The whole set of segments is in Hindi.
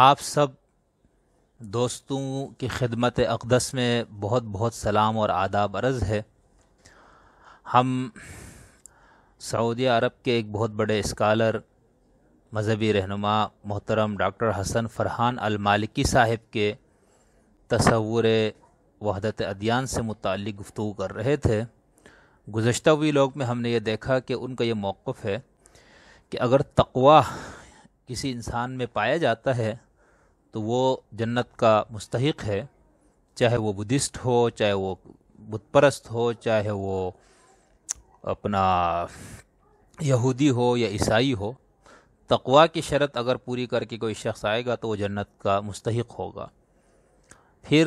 आप सब दोस्तों की खिदमत अकदस में बहुत बहुत सलाम और आदाब अर्ज़ है हम सऊदी अरब के एक बहुत बड़े इस्कालर मजहबी रहनुमा मोहतरम डॉक्टर हसन फरहान अलमालिकी साहब के तस्वूर वहदत अदियान से मुतल गुफ्तु कर रहे थे गुज्त हुई लोग में हमने ये देखा कि उनका ये मौक़ है कि अगर तकवा किसी इंसान में पाया जाता है तो वो जन्नत का मुस्तक है चाहे वो बुद्धिस्ट हो चाहे वो बुतपरस्त हो चाहे वो अपना यहूदी हो या ईसाई हो तकवा की शरत अगर पूरी करके कोई शख्स आएगा तो वो जन्नत का मुस्तक होगा फिर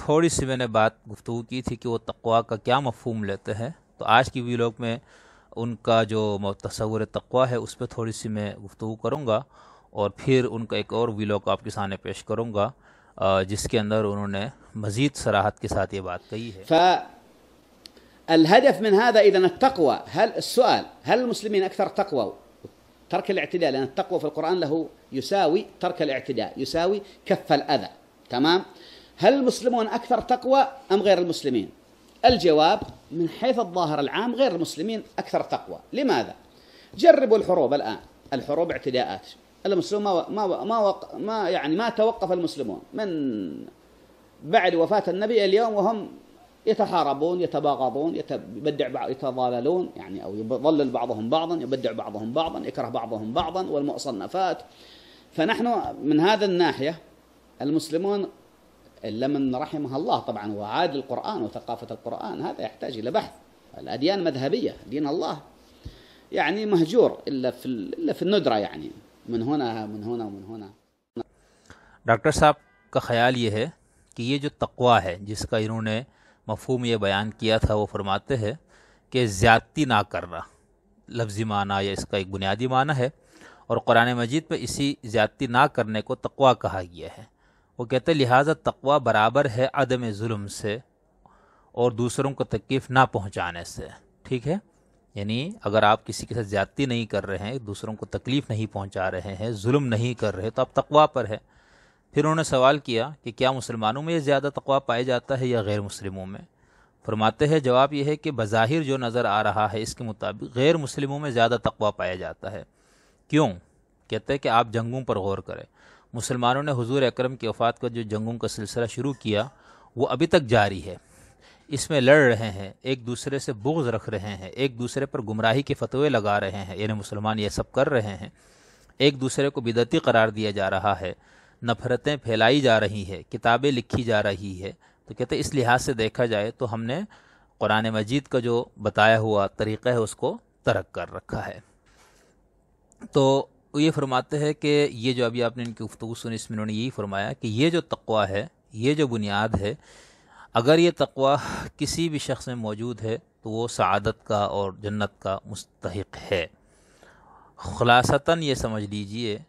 थोड़ी सी मैंने बात गुफ्तु की थी कि वो तकवा का क्या मफहम लेते हैं तो आज की वीलोक में उनका जो तस्वुर तकवा है उस पर थोड़ी सी मैं गुफ्तु करूँगा اور ویلوگ آپ کے और پیش کروں گا جس کے اندر انہوں نے مزید सराहत کے ساتھ یہ بات کہی ہے الهدف من هذا إذا التقوى هل السؤال هل المسلمين أكثر تقوى ترك الاعتداء لأن التقوى في القرآن له يساوي ترك الاعتداء يساوي كف الأذى تمام هل المسلمون أكثر تقوى أم غير المسلمين الجواب من حيث الظاهر العام غير المسلمين أكثر تقوى لماذا جربوا الحروب الآن الحروب اعتداءات المسلمون ما ما ما ما يعني ما توقف المسلمون من بعد وفاة النبي اليوم وهم يتحاربون يتباغضون يبدع بعض يتضاللون يعني أو يضلل بعضهم بعضا يبدع بعضهم بعضا يكره بعضهم بعضا والمصنفات فنحن من هذا الناحية المسلمون إلا من رحمها الله طبعا وعاد القرآن وثقافة القرآن هذا يحتاج إلى بحث الأديان مذهبية دين الله يعني مهجور إلا في, إلا في الندرة يعني मुनहोना है मुनहोना मुनहोना डॉक्टर साहब का ख्याल ये है कि ये जो तकवा है जिसका इन्होंने मफहम यह बयान किया था वो फरमाते हैं कि ज़्यादती ना करना लफ्ज़ी माना या इसका एक बुनियादी माना है और कुरान मजीद पर इसी ज़्यादती ना करने को तकवा कहा गया है वो कहते हैं लिहाजा तकवा बराबर है अदम जुल्म से और दूसरों को तकलीफ़ ना पहुँचाने से ठीक है यानी अगर आप किसी के साथ ज्यादती नहीं कर रहे हैं दूसरों को तकलीफ़ नहीं पहुंचा रहे हैं जुल्म नहीं कर रहे तो आप तकवा पर है फिर उन्होंने सवाल किया कि क्या मुसलमानों में ज़्यादा तकवा पाया जाता है या गैर मुसलिमों में फरमाते हैं जवाब यह है कि बज़ाहिर जो नज़र आ रहा है इसके मुताबिक गैर मुसलिमों में ज़्यादा तकवा पाया जाता है क्यों कहते हैं कि आप जंगों पर गौर करें मुसलमानों ने हुजूर अकरम की वफ़ात का जो जंगों का सिलसिला शुरू किया वो अभी तक जारी है इसमें लड़ रहे हैं एक दूसरे से बोग रख रहे हैं एक दूसरे पर गुमराही के फतवे लगा रहे हैं यानी मुसलमान ये सब कर रहे हैं एक दूसरे को बिदती करार दिया जा रहा है नफरतें फैलाई जा रही है किताबें लिखी जा रही है तो कहते इस लिहाज से देखा जाए तो हमने कुरान मजीद का जो बताया हुआ तरीक़ा है उसको तरक कर रखा है तो ये फरमाते हैं कि ये जो अभी आपने इनकी गुफ्तु सुनी इसमें उन्होंने यही फरमाया कि ये जो तकवा है ये जो बुनियाद है अगर ये तकवा किसी भी शख्स में मौजूद है तो वो सदत का और जन्नत का मुस्तक है खुलासता ये समझ लीजिए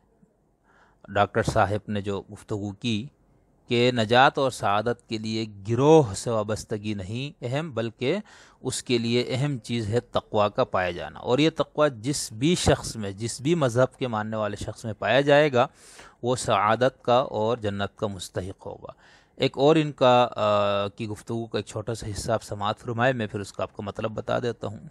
डॉक्टर साहब ने जो गुफ्तु की कि नजात और सदत के लिए गिरोह से वाबस्तगी नहीं अहम बल्कि उसके लिए अहम चीज़ है तकवा का पाया जाना और ये तकवा जिस भी शख्स में जिस भी मज़हब के मानने वाले शख्स में पाया जाएगा वो सदत का और जन्नत का मुस्तक होगा ان کا کی گفتگو کا ایک چھوٹا سا حصہ آپ سماعت فرمائے میں پھر اس کا آپ کو مطلب بتا دیتا ہوں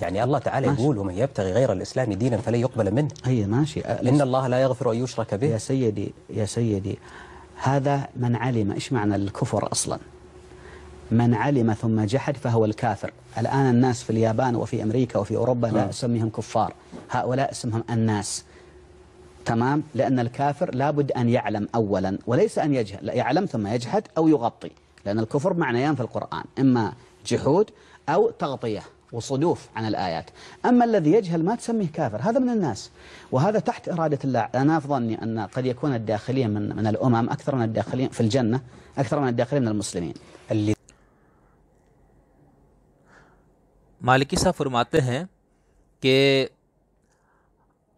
يعني الله تعالى ماشي. يقول ومن يبتغي غير الإسلام دينا فلا يقبل منه هي ماشي إن الله لا يغفر أن يشرك به يا سيدي يا سيدي هذا من علم إيش معنى الكفر أصلا من علم ثم جحد فهو الكافر الآن الناس في اليابان وفي أمريكا وفي أوروبا لا آه. أسميهم كفار هؤلاء اسمهم الناس تمام لأن الكافر لابد أن يعلم أولا وليس أن يجهل يعلم ثم يجحد أو يغطي لأن الكفر معنيان في القرآن إما جحود أو تغطية وصدوف عن الآيات أما الذي يجهل ما تسميه كافر هذا من الناس وهذا تحت إرادة الله أنا في ظني أن قد يكون الداخلين من, من الأمم أكثر من الداخلين في الجنة أكثر من الداخلين من المسلمين اللي مالكي سافر فرماتے كي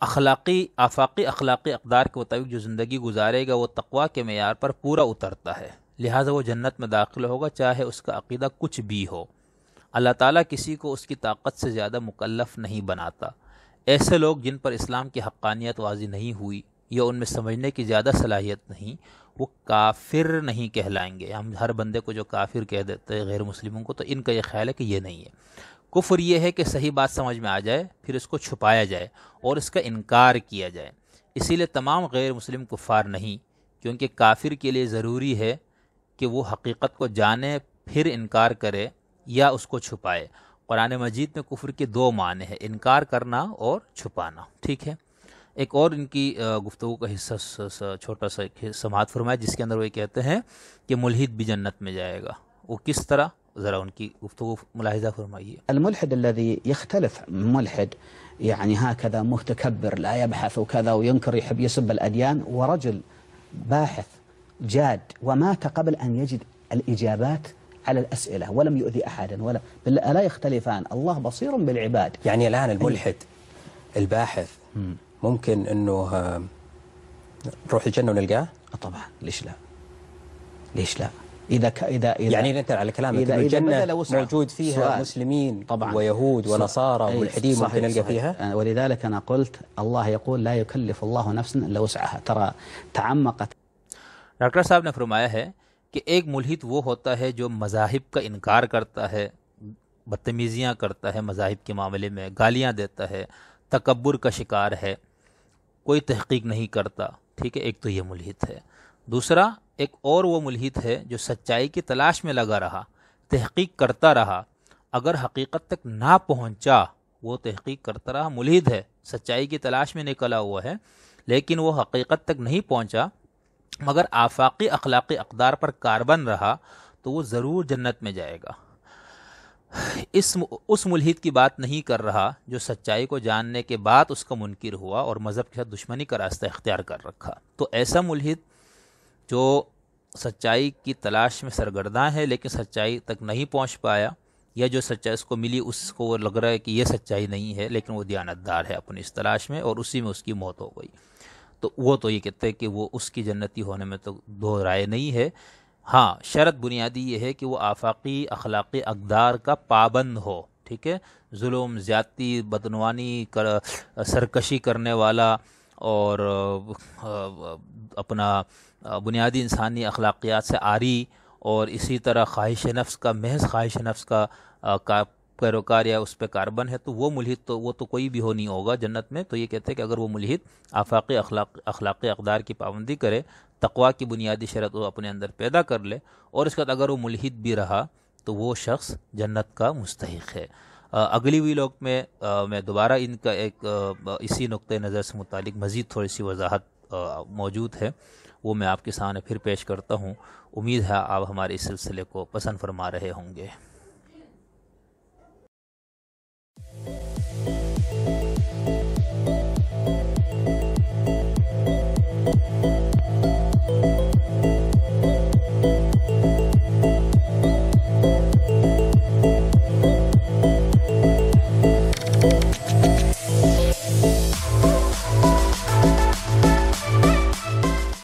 अखलाक़ी आफाक़ी अखलाक़ी अकदार के मुताबिक जो ज़िंदगी गुजारेगा वो तकवा के मैार पर पूरा उतरता है लिहाजा वो जन्नत में दाखिल होगा चाहे उसका अकीदा कुछ भी हो अल्लाह ताला किसी को उसकी ताकत से ज़्यादा मुकलफ़ नहीं बनाता ऐसे लोग जिन पर इस्लाम की हक़ानियत वाजी नहीं हुई या उनमें समझने की ज़्यादा सलाहियत नहीं वो काफिर नहीं कहलाएंगे हम हर बंदे को जो काफिर कह देते हैं गैर मुस्लिमों को तो इनका यह ख्याल है कि यह नहीं है कुफर यह है कि सही बात समझ में आ जाए फिर उसको छुपाया जाए और इसका इनकार किया जाए इसीलिए तमाम गैर मुस्लिम कुफ़ार नहीं क्योंकि काफिर के लिए ज़रूरी है कि वो हकीकत को जाने फिर इनकार करे या उसको छुपाए कुरान मजीद में कुफर के दो माने हैं इनकार करना और छुपाना ठीक है एक और इनकी गुफ्तु का हिस्सा छोटा सा समात फरमाया जिसके अंदर वो कहते हैं कि मुलहिद भी जन्नत में जाएगा वो किस तरह ان کی گفتگو ملاحظہ فرمائیے الملحد الذي يختلف ملحد يعني هكذا متكبر لا يبحث وكذا وينكر يحب يسب الأديان ورجل باحث جاد ومات قبل أن يجد الإجابات على الأسئلة ولم يؤذي أحدا ولا الا يختلفان الله بصير بالعباد يعني الآن الملحد الباحث ممكن أنه نروح آه، الجنة ونلقاه؟ طبعا ليش لا ليش لا إذا ك... إذا إذا يعني أنت على كلامك إذا الجنة إذا موجود فيها سؤال. مسلمين طبعا ويهود ونصارى والحديد ممكن نلقى فيها آه، ولذلك أنا قلت الله يقول لا يكلف الله نفسا إلا وسعها ترى تعمقت डॉक्टर साहब ने फरमाया है कि एक मुलहिद वो होता है जो मजाहिब का इनकार करता है बदतमीज़ियाँ करता है मजाहिब के मामले में गालियाँ देता है तकबर का शिकार है कोई तहकीक नहीं करता ठीक है एक तो ये मुलहिद है दूसरा एक और वो मुलहित है जो सच्चाई की तलाश में लगा रहा तहकीक करता रहा अगर हकीकत तक ना पहुंचा वो तहकीक करता रहा मुलहिद है सच्चाई की तलाश में निकला हुआ है लेकिन वो हकीकत तक नहीं पहुंचा मगर आफाकी अखलाक़ी अकदार पर कारबन रहा तो वो ज़रूर जन्नत में जाएगा इस उस मुलहिद की बात नहीं कर रहा जो सच्चाई को जानने के बाद उसका मुनकर हुआ और मज़हब के साथ दुश्मनी का रास्ता इख्तियार कर रखा तो ऐसा मुलहिद जो सच्चाई की तलाश में सरगर्दा है लेकिन सच्चाई तक नहीं पहुंच पाया या जो सच्चाई उसको मिली उसको वो लग रहा है कि ये सच्चाई नहीं है लेकिन वो दयानतदार है अपनी इस तलाश में और उसी में उसकी मौत हो गई तो वो तो ये कहते हैं कि वो उसकी जन्नती होने में तो दो राय नहीं है हाँ शरत बुनियादी ये है कि वो आफाकी अखलाक़ी अकदार का पाबंद हो ठीक है जुलम ज़्यादती बदनवानी कर सरकशी करने वाला और अपना बुनियादी इंसानी अखलाकियात से आरी और इसी तरह ख्वाहिश नफ्स का महज ख्वाहिश नफ्स का पैरोकार या उस पर कार्बन है तो वो मुलहित तो वो तो कोई भी हो नहीं होगा जन्नत में तो ये कहते हैं कि अगर वो मुलहित आफाक़ी अखलाक अखलाक अकदार की पाबंदी करे तकवा की बुनियादी शरत वो अपने अंदर पैदा कर ले और इसके बाद अगर वो मुलहित भी रहा तो वो शख्स जन्नत का मुस्तक है अगली वीलॉग में आ, मैं दोबारा इनका एक इसी नुक़ नज़र से मुतल मज़ीद थोड़ी सी वजाहत मौजूद है वो मैं आपके सामने फिर पेश करता हूँ उम्मीद है आप हमारे इस सिलसिले को पसंद फरमा रहे होंगे